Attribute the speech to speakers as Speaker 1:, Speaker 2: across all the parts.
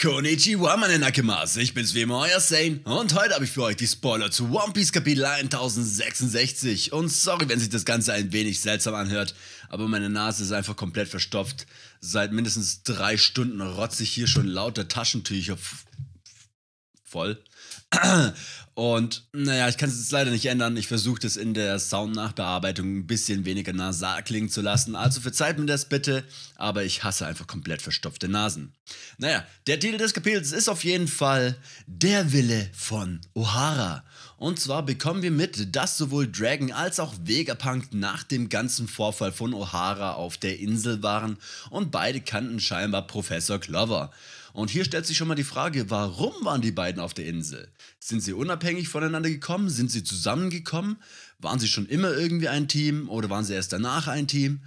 Speaker 1: Konnichiwa, meine Nakamas, ich bin's wie immer, euer Sane und heute habe ich für euch die Spoiler zu One Piece Kapitel 1066 und sorry, wenn sich das Ganze ein wenig seltsam anhört, aber meine Nase ist einfach komplett verstopft. Seit mindestens drei Stunden rotze ich hier schon lauter Taschentücher voll. Und naja, ich kann es jetzt leider nicht ändern. Ich versuche das in der Soundnachbearbeitung ein bisschen weniger nasal klingen zu lassen. Also verzeiht mir das bitte, aber ich hasse einfach komplett verstopfte Nasen. Naja, der Titel des Kapitels ist auf jeden Fall Der Wille von O'Hara. Und zwar bekommen wir mit, dass sowohl Dragon als auch Vegapunk nach dem ganzen Vorfall von O'Hara auf der Insel waren und beide kannten scheinbar Professor Clover. Und hier stellt sich schon mal die Frage, warum waren die beiden auf der Insel? Sind sie unabhängig voneinander gekommen? Sind sie zusammengekommen? Waren sie schon immer irgendwie ein Team oder waren sie erst danach ein Team?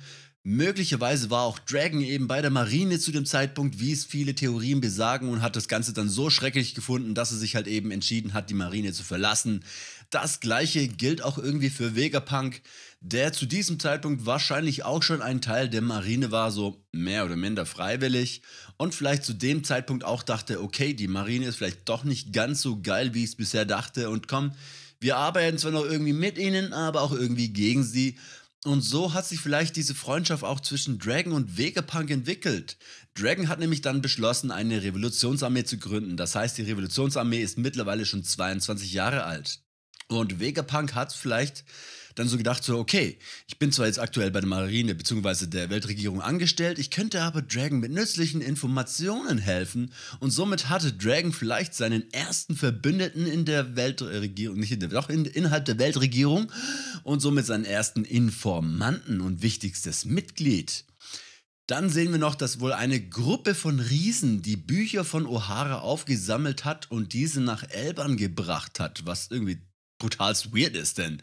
Speaker 1: Möglicherweise war auch Dragon eben bei der Marine zu dem Zeitpunkt, wie es viele Theorien besagen, und hat das Ganze dann so schrecklich gefunden, dass er sich halt eben entschieden hat, die Marine zu verlassen, das gleiche gilt auch irgendwie für Vegapunk, der zu diesem Zeitpunkt wahrscheinlich auch schon ein Teil der Marine war, so mehr oder minder freiwillig und vielleicht zu dem Zeitpunkt auch dachte, okay, die Marine ist vielleicht doch nicht ganz so geil, wie ich es bisher dachte und komm, wir arbeiten zwar noch irgendwie mit ihnen, aber auch irgendwie gegen sie. Und so hat sich vielleicht diese Freundschaft auch zwischen Dragon und Vegapunk entwickelt. Dragon hat nämlich dann beschlossen, eine Revolutionsarmee zu gründen. Das heißt, die Revolutionsarmee ist mittlerweile schon 22 Jahre alt. Und Vegapunk hat vielleicht dann so gedacht, so, okay, ich bin zwar jetzt aktuell bei der Marine bzw. der Weltregierung angestellt, ich könnte aber Dragon mit nützlichen Informationen helfen und somit hatte Dragon vielleicht seinen ersten Verbündeten in der Weltregierung, nicht in der, doch in, innerhalb der Weltregierung und somit seinen ersten Informanten und wichtigstes Mitglied. Dann sehen wir noch, dass wohl eine Gruppe von Riesen die Bücher von O'Hara aufgesammelt hat und diese nach Elbern gebracht hat, was irgendwie brutalst weird ist, denn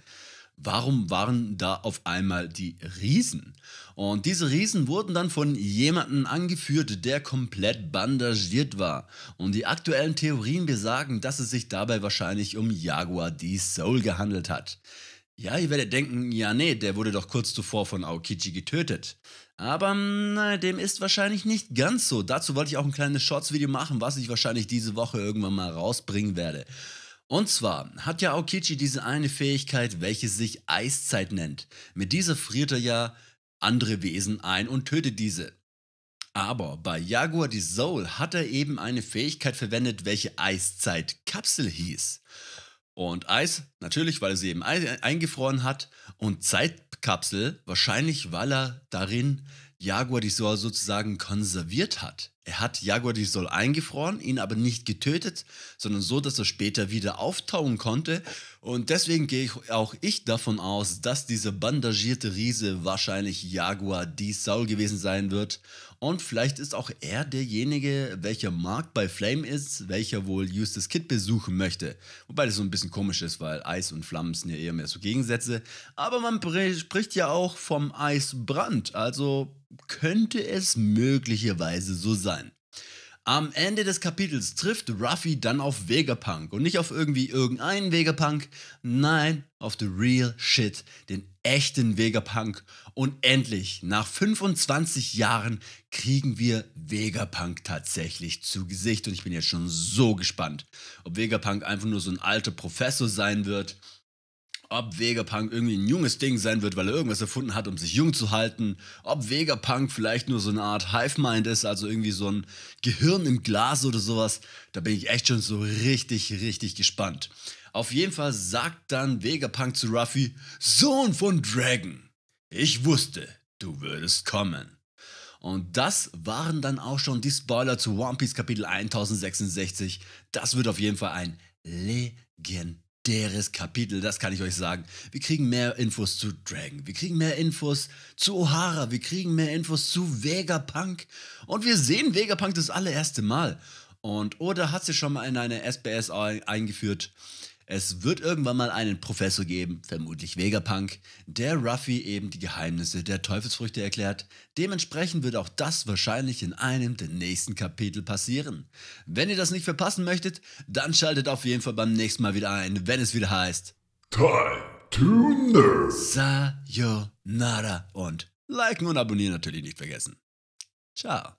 Speaker 1: warum waren da auf einmal die Riesen? Und diese Riesen wurden dann von jemandem angeführt, der komplett bandagiert war. Und die aktuellen Theorien besagen, dass es sich dabei wahrscheinlich um Jaguar D. Soul gehandelt hat. Ja, ihr werdet denken, ja nee, der wurde doch kurz zuvor von Aokichi getötet. Aber mm, na, dem ist wahrscheinlich nicht ganz so. Dazu wollte ich auch ein kleines Shorts-Video machen, was ich wahrscheinlich diese Woche irgendwann mal rausbringen werde. Und zwar hat ja Aokichi diese eine Fähigkeit, welche sich Eiszeit nennt. Mit dieser friert er ja andere Wesen ein und tötet diese. Aber bei Jaguar the Soul hat er eben eine Fähigkeit verwendet, welche Eiszeitkapsel hieß. Und Eis, natürlich, weil er sie eben eingefroren hat. Und Zeitkapsel, wahrscheinlich, weil er darin Jaguar die Soul sozusagen konserviert hat. Er hat Jaguar die Soul eingefroren, ihn aber nicht getötet, sondern so, dass er später wieder auftauen konnte. Und deswegen gehe ich auch ich davon aus, dass dieser bandagierte Riese wahrscheinlich Jaguar die Soul gewesen sein wird und vielleicht ist auch er derjenige, welcher Markt bei Flame ist, welcher wohl Eustace Kid besuchen möchte. Wobei das so ein bisschen komisch ist, weil Eis und Flammen sind ja eher mehr so Gegensätze. Aber man spricht ja auch vom Eisbrand, also könnte es möglicherweise so sein. Am Ende des Kapitels trifft Ruffy dann auf Vegapunk und nicht auf irgendwie irgendeinen Vegapunk, nein, auf the real shit, den echten Vegapunk. Und endlich, nach 25 Jahren, kriegen wir Vegapunk tatsächlich zu Gesicht und ich bin jetzt schon so gespannt, ob Vegapunk einfach nur so ein alter Professor sein wird ob Vegapunk irgendwie ein junges Ding sein wird, weil er irgendwas erfunden hat, um sich jung zu halten. Ob Vegapunk vielleicht nur so eine Art Hive-Mind ist, also irgendwie so ein Gehirn im Glas oder sowas. Da bin ich echt schon so richtig, richtig gespannt. Auf jeden Fall sagt dann Vegapunk zu Ruffy, Sohn von Dragon, ich wusste, du würdest kommen. Und das waren dann auch schon die Spoiler zu One Piece Kapitel 1066. Das wird auf jeden Fall ein legendäres legendäres Kapitel, das kann ich euch sagen. Wir kriegen mehr Infos zu Dragon, wir kriegen mehr Infos zu O'Hara, wir kriegen mehr Infos zu Vegapunk und wir sehen Vegapunk das allererste Mal. Und Oda hat sie schon mal in eine SBS eingeführt. Es wird irgendwann mal einen Professor geben, vermutlich Vegapunk, der Ruffy eben die Geheimnisse der Teufelsfrüchte erklärt. Dementsprechend wird auch das wahrscheinlich in einem der nächsten Kapitel passieren. Wenn ihr das nicht verpassen möchtet, dann schaltet auf jeden Fall beim nächsten Mal wieder ein, wenn es wieder heißt Time to Nerd. Sayonara und liken und abonnieren natürlich nicht vergessen. Ciao.